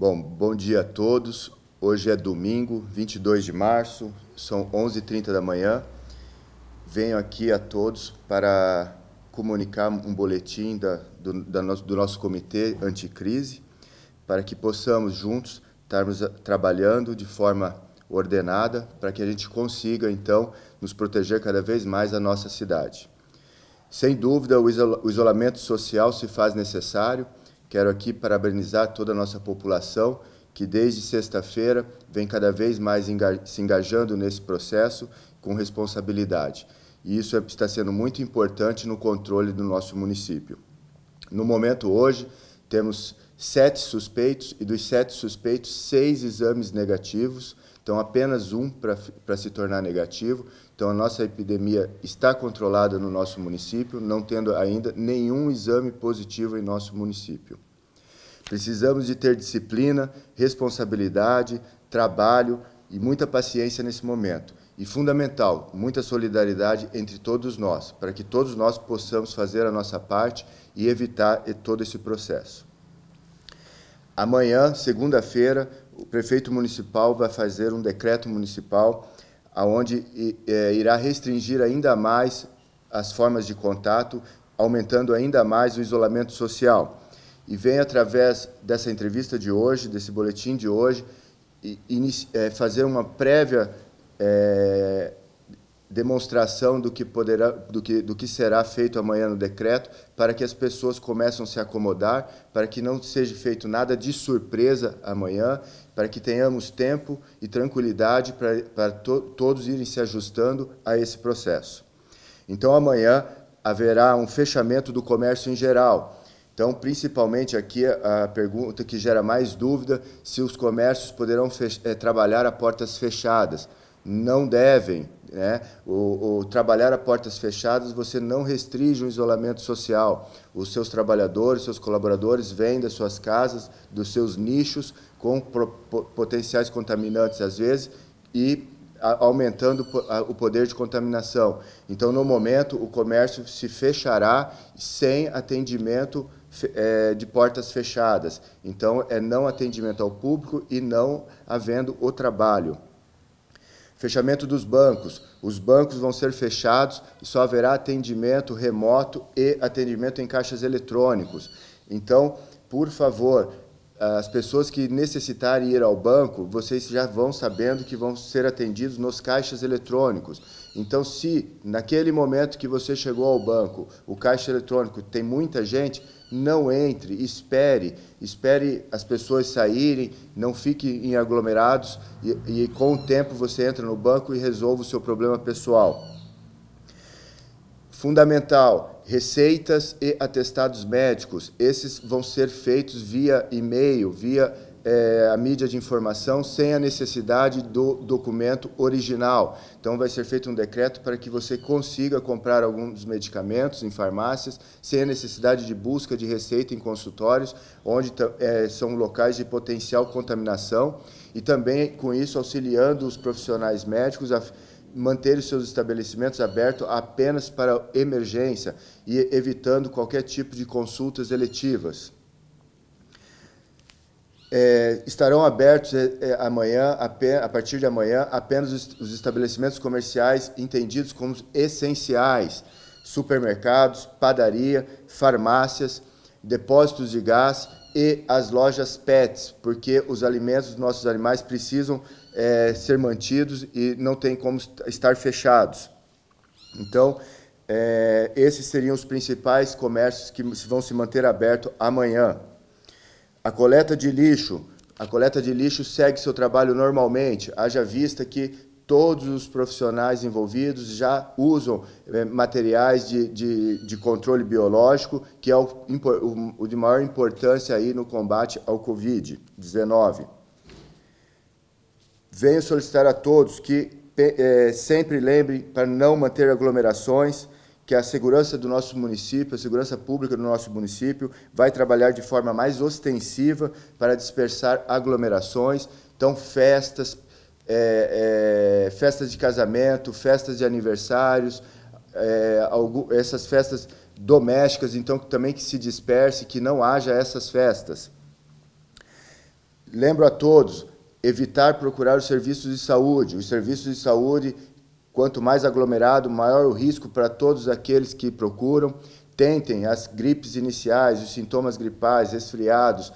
Bom, bom dia a todos. Hoje é domingo, 22 de março, são 11h30 da manhã. Venho aqui a todos para comunicar um boletim da, do, da nosso, do nosso comitê anticrise, para que possamos juntos estarmos trabalhando de forma ordenada, para que a gente consiga, então, nos proteger cada vez mais a nossa cidade. Sem dúvida, o isolamento social se faz necessário Quero aqui parabenizar toda a nossa população que desde sexta-feira vem cada vez mais se engajando nesse processo com responsabilidade. E isso é, está sendo muito importante no controle do nosso município. No momento hoje, temos sete suspeitos e dos sete suspeitos, seis exames negativos então, apenas um para se tornar negativo. Então, a nossa epidemia está controlada no nosso município, não tendo ainda nenhum exame positivo em nosso município. Precisamos de ter disciplina, responsabilidade, trabalho e muita paciência nesse momento. E fundamental, muita solidariedade entre todos nós, para que todos nós possamos fazer a nossa parte e evitar todo esse processo. Amanhã, segunda-feira, o prefeito municipal vai fazer um decreto municipal aonde é, irá restringir ainda mais as formas de contato, aumentando ainda mais o isolamento social. E vem através dessa entrevista de hoje, desse boletim de hoje, é, fazer uma prévia é, demonstração do que, poderá, do, que, do que será feito amanhã no decreto, para que as pessoas comecem a se acomodar, para que não seja feito nada de surpresa amanhã, para que tenhamos tempo e tranquilidade para, para to, todos irem se ajustando a esse processo. Então, amanhã haverá um fechamento do comércio em geral. Então, principalmente aqui a pergunta que gera mais dúvida: se os comércios poderão eh, trabalhar a portas fechadas. Não devem, né? O, o, trabalhar a portas fechadas, você não restringe o isolamento social. Os seus trabalhadores, seus colaboradores vêm das suas casas, dos seus nichos, com pro, potenciais contaminantes às vezes, e a, aumentando a, o poder de contaminação. Então, no momento, o comércio se fechará sem atendimento é, de portas fechadas. Então, é não atendimento ao público e não havendo o trabalho. Fechamento dos bancos. Os bancos vão ser fechados e só haverá atendimento remoto e atendimento em caixas eletrônicos. Então, por favor, as pessoas que necessitarem ir ao banco, vocês já vão sabendo que vão ser atendidos nos caixas eletrônicos. Então, se naquele momento que você chegou ao banco, o caixa eletrônico tem muita gente, não entre, espere, espere as pessoas saírem, não fique em aglomerados e, e com o tempo você entra no banco e resolve o seu problema pessoal. Fundamental, receitas e atestados médicos. Esses vão ser feitos via e-mail, via é, a mídia de informação sem a necessidade do documento original. Então, vai ser feito um decreto para que você consiga comprar alguns medicamentos em farmácias sem a necessidade de busca de receita em consultórios, onde é, são locais de potencial contaminação, e também com isso auxiliando os profissionais médicos a manter os seus estabelecimentos abertos apenas para emergência e evitando qualquer tipo de consultas eletivas. É, estarão abertos é, é amanhã, a, partir de amanhã, apenas os, os estabelecimentos comerciais entendidos como essenciais: supermercados, padaria, farmácias, depósitos de gás e as lojas PETs, porque os alimentos dos nossos animais precisam é, ser mantidos e não tem como estar fechados. Então, é, esses seriam os principais comércios que vão se manter abertos amanhã. A coleta de lixo, a coleta de lixo segue seu trabalho normalmente, haja vista que todos os profissionais envolvidos já usam é, materiais de, de, de, controle biológico, que é o, o, de maior importância aí no combate ao Covid-19. Venho solicitar a todos que é, sempre lembrem para não manter aglomerações, que a segurança do nosso município, a segurança pública do nosso município, vai trabalhar de forma mais ostensiva para dispersar aglomerações, então festas, é, é, festas de casamento, festas de aniversários, é, algum, essas festas domésticas, então também que se disperse, que não haja essas festas. Lembro a todos, evitar procurar os serviços de saúde. Os serviços de saúde Quanto mais aglomerado, maior o risco para todos aqueles que procuram. Tentem as gripes iniciais, os sintomas gripais, resfriados,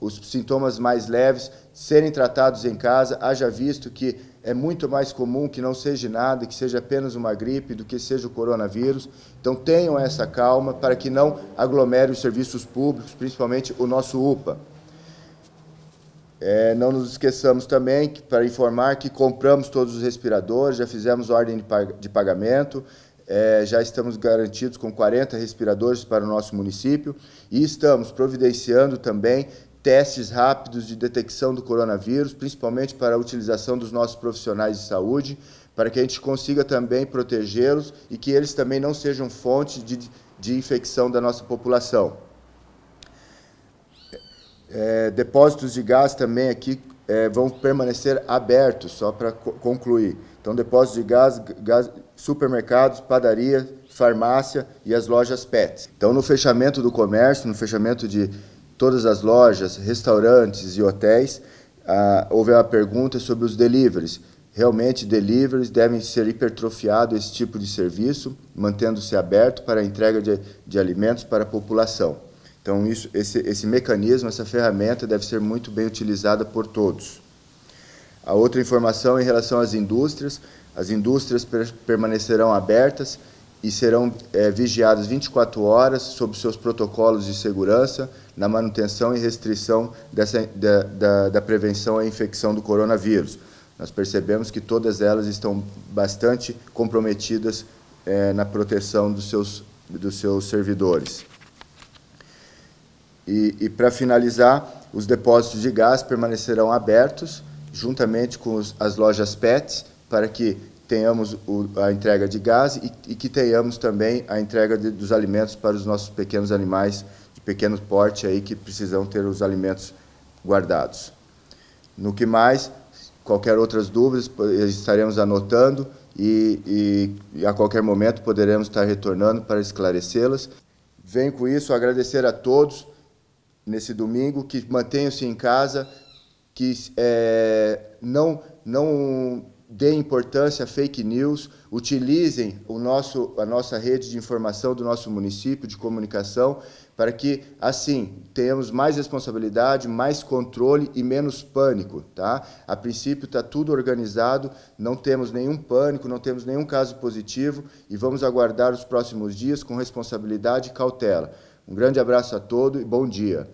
os sintomas mais leves serem tratados em casa, haja visto que é muito mais comum que não seja nada, que seja apenas uma gripe, do que seja o coronavírus. Então tenham essa calma para que não aglomere os serviços públicos, principalmente o nosso UPA. É, não nos esqueçamos também para informar que compramos todos os respiradores, já fizemos ordem de, pag de pagamento, é, já estamos garantidos com 40 respiradores para o nosso município e estamos providenciando também testes rápidos de detecção do coronavírus, principalmente para a utilização dos nossos profissionais de saúde, para que a gente consiga também protegê-los e que eles também não sejam fonte de, de infecção da nossa população. É, depósitos de gás também aqui é, vão permanecer abertos, só para co concluir. Então, depósitos de gás, gás, supermercados, padaria, farmácia e as lojas pets. Então, no fechamento do comércio, no fechamento de todas as lojas, restaurantes e hotéis, ah, houve uma pergunta sobre os deliveries. Realmente, deliveries devem ser hipertrofiados esse tipo de serviço, mantendo-se aberto para a entrega de, de alimentos para a população. Então, isso, esse, esse mecanismo, essa ferramenta deve ser muito bem utilizada por todos. A outra informação é em relação às indústrias: as indústrias per, permanecerão abertas e serão é, vigiadas 24 horas sob seus protocolos de segurança na manutenção e restrição dessa, da, da, da prevenção à infecção do coronavírus. Nós percebemos que todas elas estão bastante comprometidas é, na proteção dos seus, dos seus servidores. E, e para finalizar, os depósitos de gás permanecerão abertos, juntamente com os, as lojas PETs, para que tenhamos o, a entrega de gás e, e, que tenhamos também a entrega de, dos alimentos para os nossos pequenos animais de pequeno porte aí que precisam ter os alimentos guardados. No que mais, qualquer outras dúvidas estaremos anotando e, e a qualquer momento poderemos estar retornando para esclarecê-las. Venho com isso agradecer a todos nesse domingo, que mantenham-se em casa, que é, não, não deem importância a fake news, utilizem o nosso, a nossa rede de informação do nosso município, de comunicação, para que, assim, tenhamos mais responsabilidade, mais controle e menos pânico. Tá? A princípio está tudo organizado, não temos nenhum pânico, não temos nenhum caso positivo e vamos aguardar os próximos dias com responsabilidade e cautela. Um grande abraço a todos e bom dia.